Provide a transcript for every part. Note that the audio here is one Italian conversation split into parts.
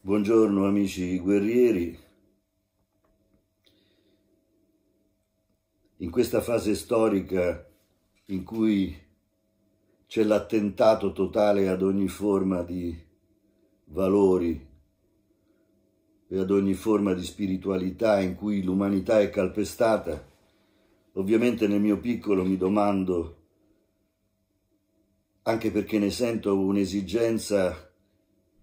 Buongiorno amici guerrieri. In questa fase storica in cui c'è l'attentato totale ad ogni forma di valori e ad ogni forma di spiritualità in cui l'umanità è calpestata, ovviamente nel mio piccolo mi domando, anche perché ne sento un'esigenza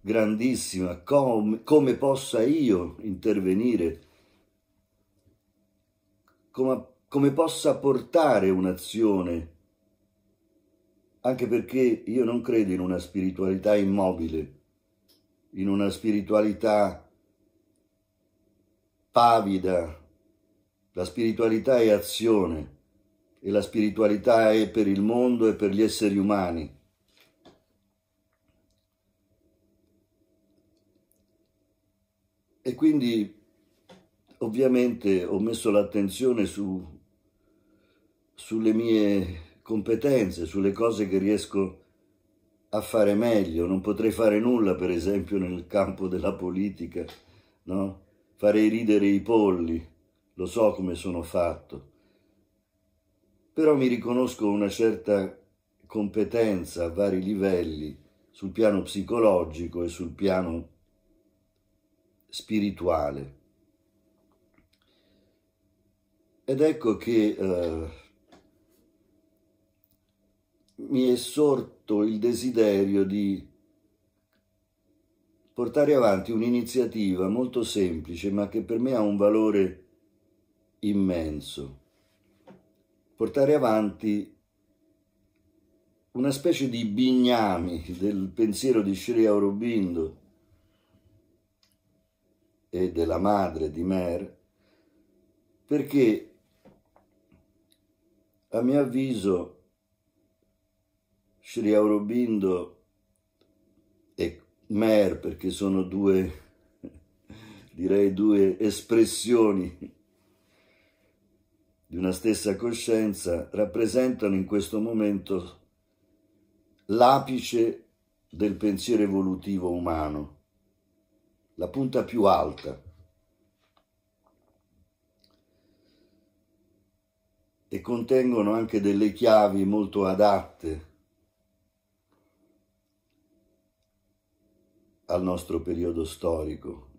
grandissima, com, come possa io intervenire, come, come possa portare un'azione, anche perché io non credo in una spiritualità immobile, in una spiritualità pavida, la spiritualità è azione e la spiritualità è per il mondo e per gli esseri umani E quindi ovviamente ho messo l'attenzione su, sulle mie competenze, sulle cose che riesco a fare meglio. Non potrei fare nulla, per esempio, nel campo della politica, no? Farei ridere i polli, lo so come sono fatto. Però mi riconosco una certa competenza a vari livelli, sul piano psicologico e sul piano spirituale. Ed ecco che eh, mi è sorto il desiderio di portare avanti un'iniziativa molto semplice, ma che per me ha un valore immenso. Portare avanti una specie di bignami del pensiero di Sri Aurobindo e della madre di Mer, perché a mio avviso Sri Aurobindo e Mer, perché sono due, direi due espressioni di una stessa coscienza, rappresentano in questo momento l'apice del pensiero evolutivo umano la punta più alta. E contengono anche delle chiavi molto adatte al nostro periodo storico.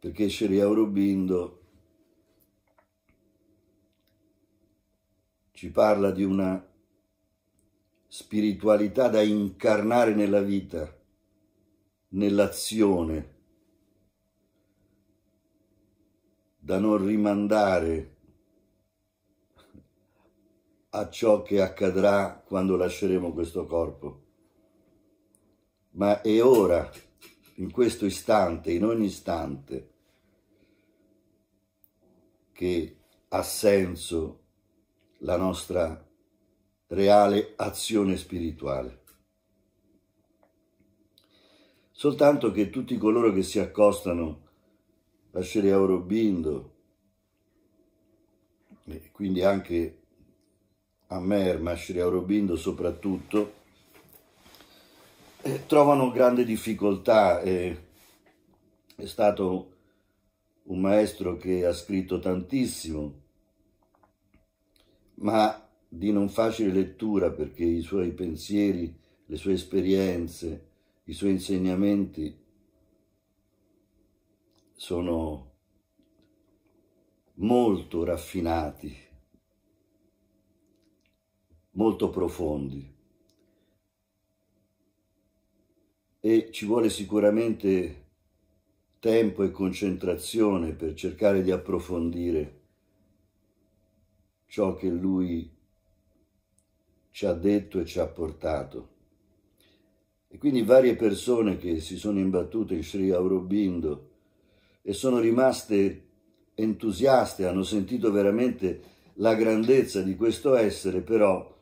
Perché Sri Aurobindo ci parla di una spiritualità da incarnare nella vita nell'azione da non rimandare a ciò che accadrà quando lasceremo questo corpo. Ma è ora, in questo istante, in ogni istante, che ha senso la nostra reale azione spirituale soltanto che tutti coloro che si accostano a Shri Aurobindo, e quindi anche a Mer, ma a Shri Aurobindo soprattutto, eh, trovano grande difficoltà. Eh, è stato un maestro che ha scritto tantissimo, ma di non facile lettura perché i suoi pensieri, le sue esperienze, i suoi insegnamenti sono molto raffinati, molto profondi e ci vuole sicuramente tempo e concentrazione per cercare di approfondire ciò che lui ci ha detto e ci ha portato. E quindi varie persone che si sono imbattute in Sri Aurobindo e sono rimaste entusiaste, hanno sentito veramente la grandezza di questo essere, però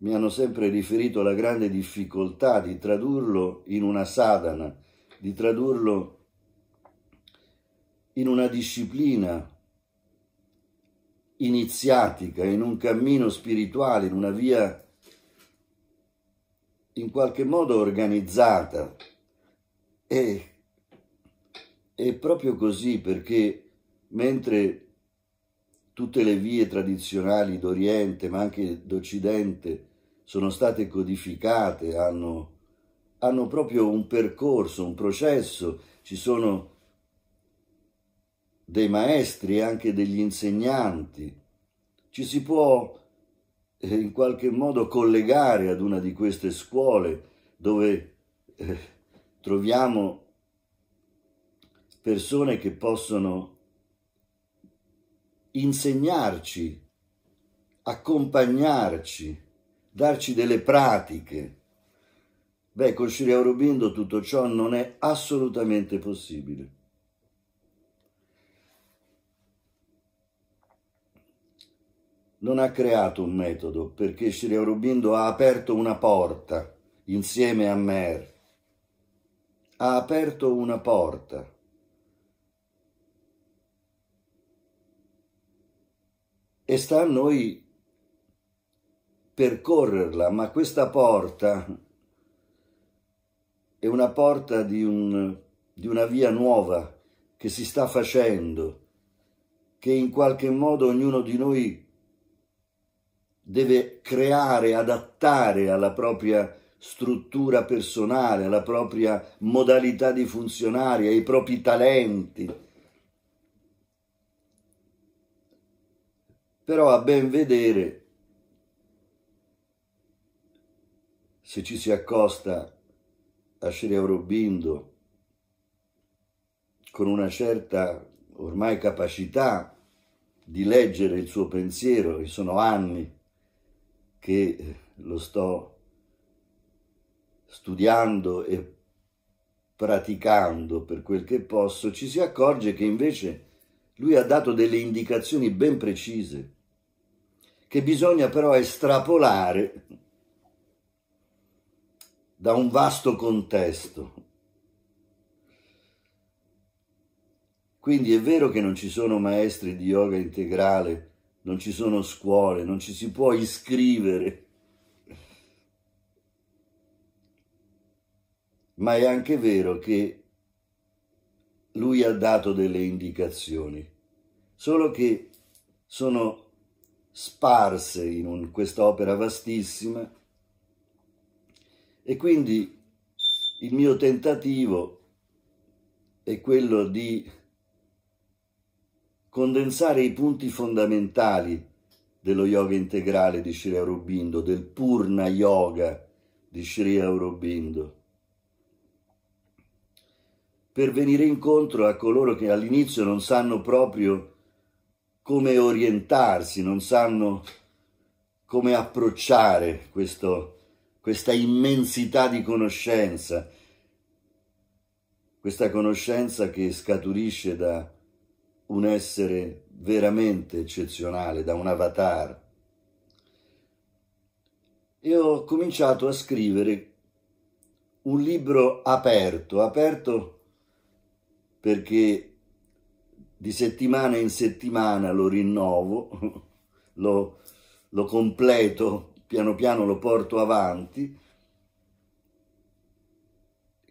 mi hanno sempre riferito alla grande difficoltà di tradurlo in una sadhana, di tradurlo in una disciplina iniziatica, in un cammino spirituale, in una via in qualche modo organizzata e, e proprio così perché mentre tutte le vie tradizionali d'Oriente ma anche d'Occidente sono state codificate, hanno, hanno proprio un percorso, un processo, ci sono dei maestri e anche degli insegnanti, ci si può in qualche modo collegare ad una di queste scuole dove eh, troviamo persone che possono insegnarci, accompagnarci, darci delle pratiche. Beh, con Shri Aurobindo tutto ciò non è assolutamente possibile. non ha creato un metodo perché Sri Aurobindo ha aperto una porta insieme a Mer. Ha aperto una porta. E sta a noi percorrerla, ma questa porta è una porta di, un, di una via nuova che si sta facendo, che in qualche modo ognuno di noi deve creare, adattare alla propria struttura personale, alla propria modalità di funzionare, ai propri talenti. Però a ben vedere, se ci si accosta a Sri Aurobindo con una certa ormai capacità di leggere il suo pensiero, e sono anni che eh, lo sto studiando e praticando per quel che posso, ci si accorge che invece lui ha dato delle indicazioni ben precise, che bisogna però estrapolare da un vasto contesto. Quindi è vero che non ci sono maestri di yoga integrale non ci sono scuole, non ci si può iscrivere. Ma è anche vero che lui ha dato delle indicazioni, solo che sono sparse in quest'opera vastissima e quindi il mio tentativo è quello di condensare i punti fondamentali dello yoga integrale di Sri Aurobindo, del Purna Yoga di Sri Aurobindo, per venire incontro a coloro che all'inizio non sanno proprio come orientarsi, non sanno come approcciare questo, questa immensità di conoscenza, questa conoscenza che scaturisce da un essere veramente eccezionale, da un avatar. E ho cominciato a scrivere un libro aperto, aperto perché di settimana in settimana lo rinnovo, lo, lo completo, piano piano lo porto avanti,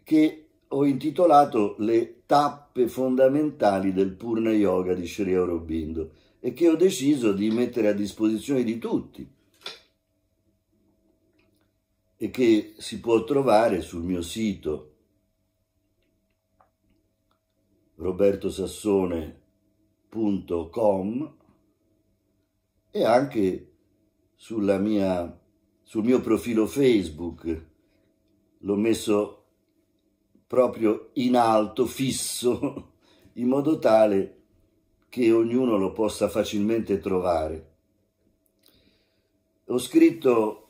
che ho intitolato Le tappe fondamentali del Purna Yoga di Sri Aurobindo e che ho deciso di mettere a disposizione di tutti e che si può trovare sul mio sito robertosassone.com e anche mia, sul mio profilo Facebook. L'ho messo proprio in alto, fisso, in modo tale che ognuno lo possa facilmente trovare. Ho scritto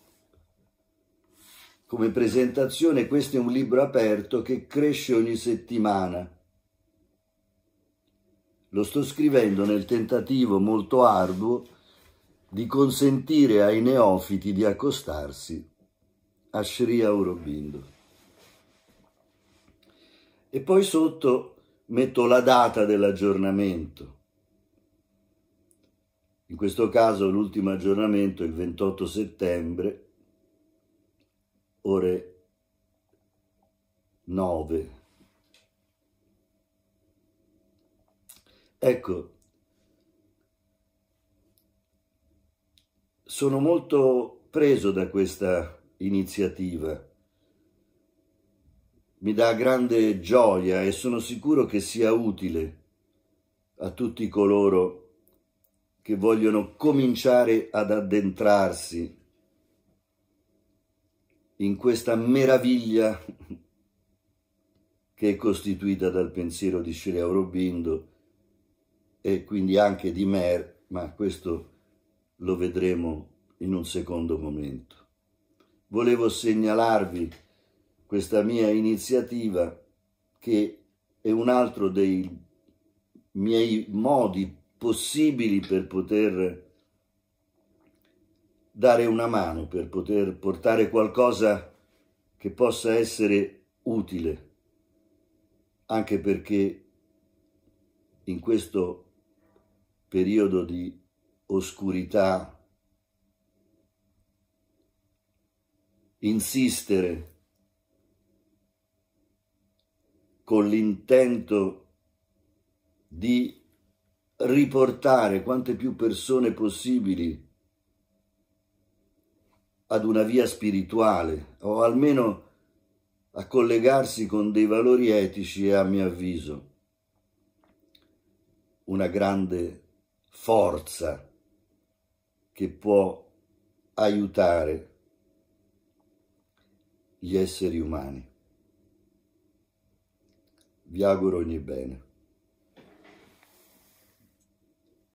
come presentazione, questo è un libro aperto che cresce ogni settimana. Lo sto scrivendo nel tentativo molto arduo di consentire ai neofiti di accostarsi a Sri Aurobindo e poi sotto metto la data dell'aggiornamento. In questo caso l'ultimo aggiornamento è il 28 settembre, ore 9. Ecco, sono molto preso da questa iniziativa mi dà grande gioia e sono sicuro che sia utile a tutti coloro che vogliono cominciare ad addentrarsi in questa meraviglia che è costituita dal pensiero di Sri Aurobindo e quindi anche di Mer, ma questo lo vedremo in un secondo momento. Volevo segnalarvi questa mia iniziativa che è un altro dei miei modi possibili per poter dare una mano, per poter portare qualcosa che possa essere utile, anche perché in questo periodo di oscurità insistere con l'intento di riportare quante più persone possibili ad una via spirituale o almeno a collegarsi con dei valori etici è a mio avviso una grande forza che può aiutare gli esseri umani vi auguro ogni bene.